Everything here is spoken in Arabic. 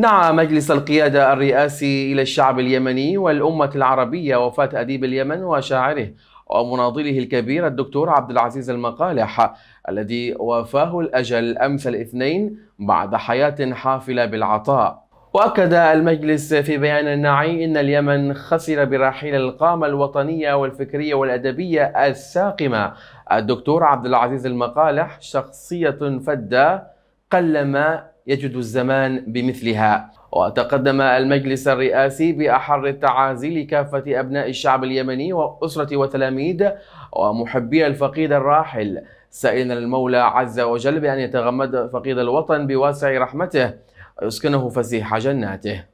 نعى مجلس القيادة الرئاسي إلى الشعب اليمني والأمة العربية وفاة أديب اليمن وشاعره ومناضله الكبير الدكتور عبد العزيز المقالح الذي وافاه الأجل أمس الاثنين بعد حياة حافلة بالعطاء وأكد المجلس في بيان النعي أن اليمن خسر برحيل القامة الوطنية والفكرية والأدبية الساقمة الدكتور عبد العزيز المقالح شخصية فدة قلما يجد الزمان بمثلها وتقدم المجلس الرئاسي بأحر التعازي لكافة أبناء الشعب اليمني وأسرة وتلاميذ ومحبي الفقيد الراحل سائلا المولى عز وجل بأن يتغمد فقيد الوطن بواسع رحمته ويسكنه فسيح جناته